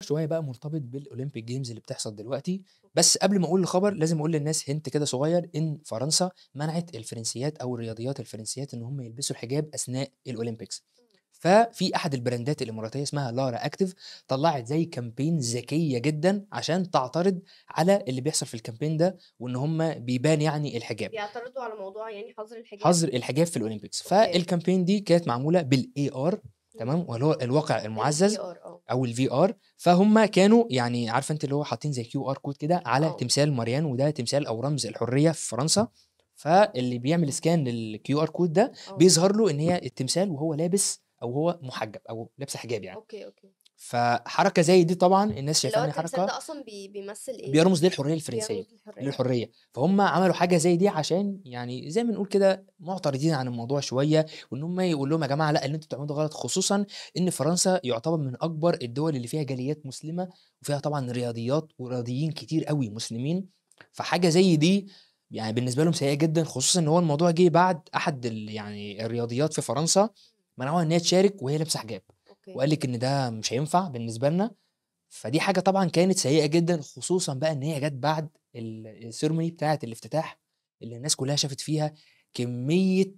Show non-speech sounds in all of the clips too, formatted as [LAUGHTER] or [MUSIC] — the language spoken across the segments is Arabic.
شويه بقى مرتبط بالاولمبيك جيمز اللي بتحصل دلوقتي بس قبل ما اقول الخبر لازم اقول للناس هنت كده صغير ان فرنسا منعت الفرنسيات او الرياضيات الفرنسيات ان هم يلبسوا الحجاب اثناء الاولمبيكس ففي احد البراندات الاماراتيه اسمها لارا اكتف طلعت زي كامبين ذكيه جدا عشان تعترض على اللي بيحصل في الكامبين ده وان هم بيبان يعني الحجاب بيعترضوا على موضوع يعني حظر الحجاب حظر الحجاب في الاولمبيكس فالكامبين دي كانت معموله بالاي ار تمام واللي هو الواقع المعزز آه. او الفي ار فهم كانوا يعني عارفه انت اللي هو حاطين زي كيو ار كود كده على أوه. تمثال ماريان وده تمثال او رمز الحريه في فرنسا فاللي بيعمل سكان للكيو ار كود ده آه. بيظهر له ان هي التمثال وهو لابس او هو محجب او لابس حجاب يعني اوكي اوكي فحركه زي دي طبعا الناس شايفاها ان حركه ده اصلا بي بيمثل ايه بيرمز للحريه الفرنسيه للحريه فهم عملوا حاجه زي دي عشان يعني زي ما نقول كده معترضين عن الموضوع شويه وان هم يقول لهم يا جماعه لا اللي انتوا بتعملوه ده غلط خصوصا ان فرنسا يعتبر من اكبر الدول اللي فيها جاليات مسلمه وفيها طبعا رياضيات ورياضيين كتير قوي مسلمين فحاجه زي دي يعني بالنسبه لهم سيئه جدا خصوصا ان هو الموضوع جه بعد احد يعني الرياضيات في فرنسا منعوها ان هي تشارك وهي لابسه حجاب وقال لك ان ده مش هينفع بالنسبه لنا فدي حاجه طبعا كانت سيئه جدا خصوصا بقى ان هي جت بعد السيرموني بتاعه الافتتاح اللي الناس كلها شافت فيها كميه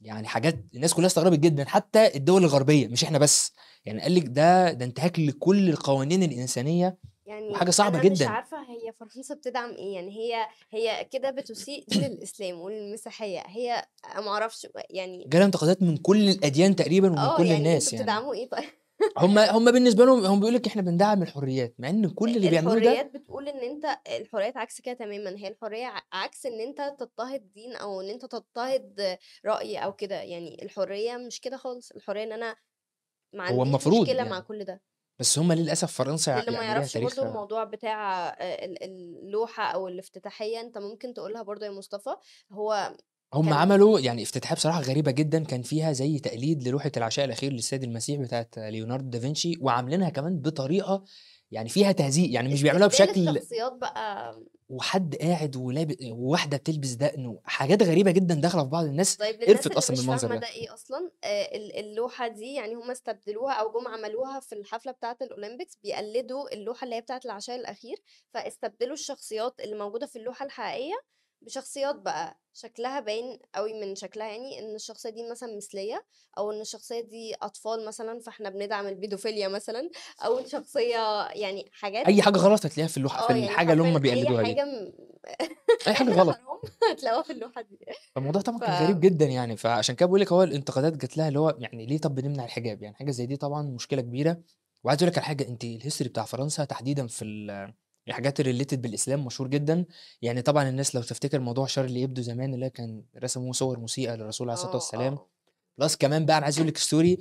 يعني حاجات الناس كلها استغربت جدا حتى الدول الغربيه مش احنا بس يعني قال لك ده ده انتهاك لكل القوانين الانسانيه يعني حاجه صعبه أنا جدا مش عارفه هي فرنسا بتدعم ايه يعني هي هي كده بتسيء للاسلام والمسيحيه هي ما اعرفش يعني جالها انتقادات من كل الاديان تقريبا ومن آه، كل يعني الناس يعني بتدعموا ايه طيب هم هم بالنسبه لهم هم بيقول لك احنا بندعم الحريات مع ان كل اللي بيعملوه ده الحريات بتقول ان انت الحريات عكس كده تماما هي الحريه عكس ان انت تضطهد دين او ان انت تضطهد راي او كده يعني الحريه مش كده خالص الحريه ان انا ما عنديش مشكله يعني. مع كل ده بس هم للاسف فرنسا اللي ما يعرفش برضه الموضوع بتاع اللوحه او الافتتاحيه انت ممكن تقولها برضه يا مصطفى هو هم كان... عملوا يعني افتتاحيه بصراحه غريبه جدا كان فيها زي تقليد للوحه العشاء الاخير للسيد المسيح بتاعت ليوناردو دافنشي وعاملينها كمان بطريقه يعني فيها تهزيء يعني مش بيعملوها بشكل شخصيات بقى وحد قاعد ولاب وواحده بتلبس دقن حاجات غريبه جدا داخله في بعض الناس طيب قرفت اصلا من المنظر ده ايه اصلا آه، اللوحه دي يعني هم استبدلوها او جم عملوها في الحفله بتاعه الاولمبيكس بيقلدوا اللوحه اللي هي بتاعه العشاء الاخير فاستبدلوا الشخصيات اللي موجوده في اللوحه الحقيقيه بشخصيات بقى شكلها باين قوي من شكلها يعني ان الشخصيه دي مثلا مثليه او ان الشخصيه دي اطفال مثلا فاحنا بندعم البيدوفيليا مثلا او شخصيه يعني حاجات اي حاجه غلط هتلاقيها في اللوحه في آه، يعني الحاجه اللي هم بيقلدوها دي اي حاجه م... [LAUGHS] اي حاجه غلط [LAUGHS] هتلاقوها في اللوحه دي فالموضوع طبعا ف... كان غريب جدا يعني فعشان كده بقول لك هو الانتقادات جات لها اللي هو يعني ليه طب بنمنع الحجاب يعني حاجه زي دي طبعا مشكله كبيره وعايز اقول لك على حاجه انت الهيستوري بتاع فرنسا تحديدا في حاجات ريليتد بالاسلام مشهور جدا يعني طبعا الناس لو تفتكر موضوع شر اللي يبدو زمان اللي كان رسموا صور مسيئه للرسول عليه الصلاه آه، والسلام آه. بلس كمان بقى انا عايز اقول لك ستوري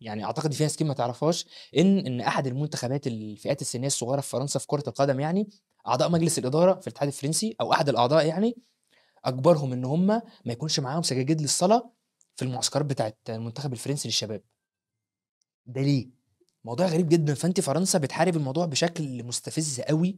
يعني اعتقد فيها ناس كتير ما تعرفهاش ان ان احد المنتخبات الفئات السنيه الصغيره في فرنسا في كره القدم يعني اعضاء مجلس الاداره في الاتحاد الفرنسي او احد الاعضاء يعني اجبرهم ان هم ما يكونش معاهم سجاجيد للصلاه في المعسكرات بتاعه المنتخب الفرنسي للشباب ده ليه موضوع غريب جدا فانت فرنسا بتحارب الموضوع بشكل مستفز قوي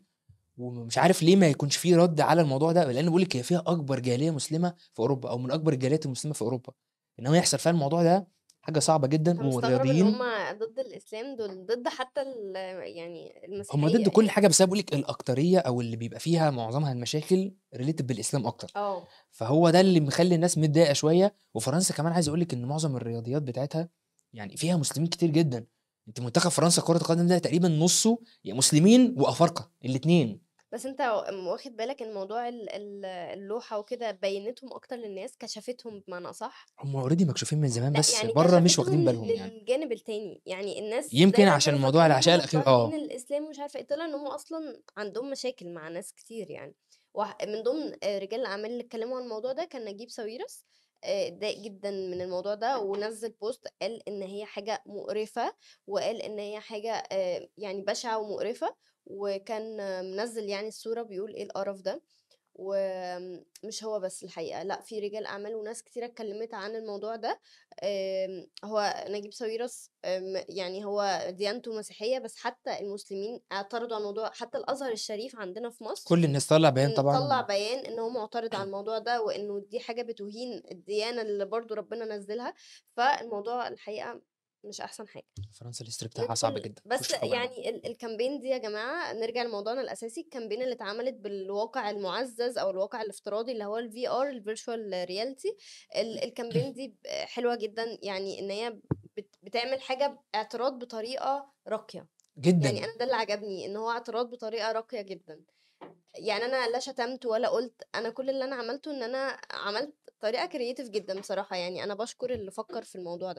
ومش عارف ليه ما يكونش في رد على الموضوع ده لان بقول لك هي فيها اكبر جاليه مسلمه في اوروبا او من اكبر الجاليات المسلمه في اوروبا ان هو يحصل فيها الموضوع ده حاجه صعبه جدا والرياضيين هم ضد الاسلام دول ضد حتى يعني المسيحيه هم ضد كل يعني. حاجه بس انا بقول لك الاكثريه او اللي بيبقى فيها معظمها المشاكل ريليتد بالاسلام اكتر اه فهو ده اللي مخلي الناس متضايقه شويه وفرنسا كمان عايز اقول لك ان معظم الرياضيات بتاعتها يعني فيها مسلمين كتير جدا انت منتخب فرنسا كره القدم ده تقريبا نصه يا مسلمين وافارقه الاثنين بس انت واخد بالك ان موضوع اللوحه وكده بينتهم اكتر للناس كشفتهم بمعنى اصح هم اوريدي مكشوفين من زمان بس يعني بره مش واخدين بالهم يعني الجانب التاني يعني الناس يمكن عشان موضوع العشاء الاخير اه الاسلام مش عارفه ايه طلع ان هم اصلا عندهم مشاكل مع ناس كتير يعني من ضمن آه، رجال الاعمال اللي اتكلموا عن الموضوع ده كان نجيب ساويرس اتضايق جدا من الموضوع ده ونزل بوست قال ان هي حاجه مقرفه وقال ان هي حاجه يعني بشعه ومقرفه وكان منزل يعني الصوره بيقول ايه القرف ده ومش هو بس الحقيقه لا في رجال اعمال وناس كتير اتكلمت عن الموضوع ده آمم، هو نجيب ساويرس آمم، يعني هو ديانته مسيحيه بس حتى المسلمين اعترضوا على الموضوع حتى الازهر الشريف عندنا في مصر كل الناس طلع بيان طبعا طلع بيان ان هو معترض على الموضوع ده وانه دي حاجه بتهين الديانه اللي برضو ربنا نزلها فالموضوع الحقيقه مش احسن حاجه فرنسا الهيستوري بتاعها صعب جدا بس يعني, يعني ال- الكامبين دي يا جماعه نرجع لموضوعنا الاساسي الكامبين اللي اتعملت بالواقع المعزز او الواقع الافتراضي اللي هو الفي ار الفيرتشوال رياليتي الكامبين دي حلوه جدا يعني ان هي بت- بتعمل حاجه اعتراض بطريقه راقيه جدا يعني انا ده اللي عجبني ان هو اعتراض بطريقه راقيه جدا يعني انا لا شتمت ولا قلت انا كل اللي انا عملته ان انا عملت طريقه كرييتيف جدا بصراحه يعني انا بشكر اللي فكر في الموضوع ده